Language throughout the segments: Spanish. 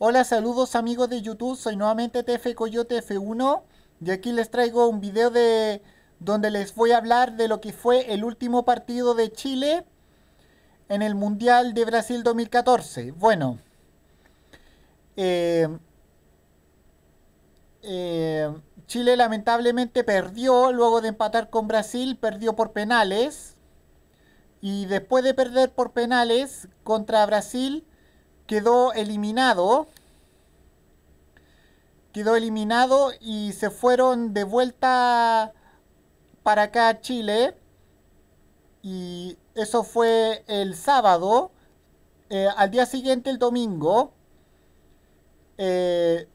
Hola, saludos amigos de YouTube, soy nuevamente TF Coyote F1 y aquí les traigo un video de donde les voy a hablar de lo que fue el último partido de Chile en el Mundial de Brasil 2014. Bueno, eh, eh, Chile lamentablemente perdió luego de empatar con Brasil, perdió por penales y después de perder por penales contra Brasil, quedó eliminado. Quedó eliminado y se fueron de vuelta para acá a Chile. Y eso fue el sábado. Eh, al día siguiente, el domingo, eh,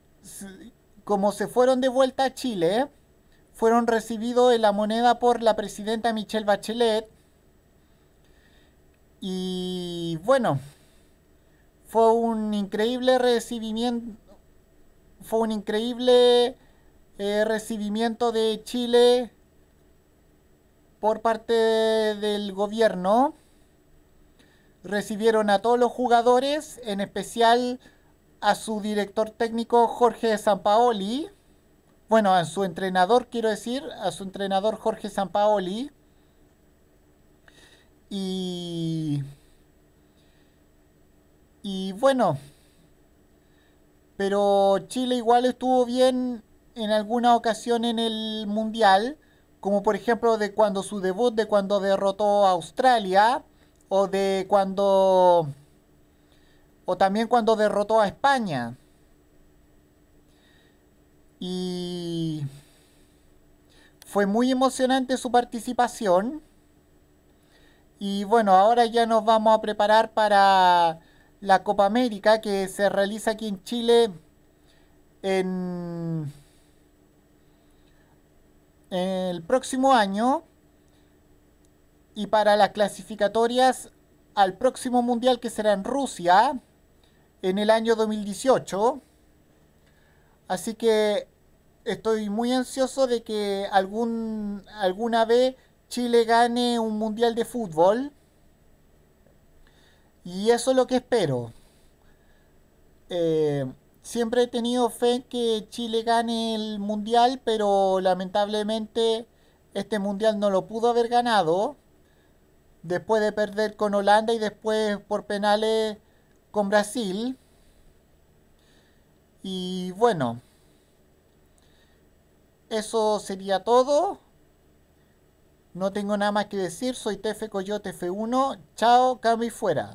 como se fueron de vuelta a Chile, fueron recibidos en la moneda por la presidenta Michelle Bachelet. Y bueno fue un increíble recibimiento fue un increíble eh, recibimiento de Chile por parte del gobierno recibieron a todos los jugadores en especial a su director técnico Jorge Sampaoli bueno a su entrenador quiero decir a su entrenador Jorge Sampaoli y y bueno, pero Chile igual estuvo bien en alguna ocasión en el Mundial, como por ejemplo de cuando su debut, de cuando derrotó a Australia, o de cuando... o también cuando derrotó a España. Y... Fue muy emocionante su participación. Y bueno, ahora ya nos vamos a preparar para la Copa América que se realiza aquí en Chile en, el próximo año y para las clasificatorias al próximo mundial que será en Rusia en el año 2018. Así que estoy muy ansioso de que algún, alguna vez Chile gane un mundial de fútbol. Y eso es lo que espero. Eh, siempre he tenido fe en que Chile gane el mundial, pero lamentablemente este mundial no lo pudo haber ganado. Después de perder con Holanda y después por penales con Brasil. Y bueno, eso sería todo. No tengo nada más que decir. Soy Tefe Coyote F1. Chao, cambio y fuera.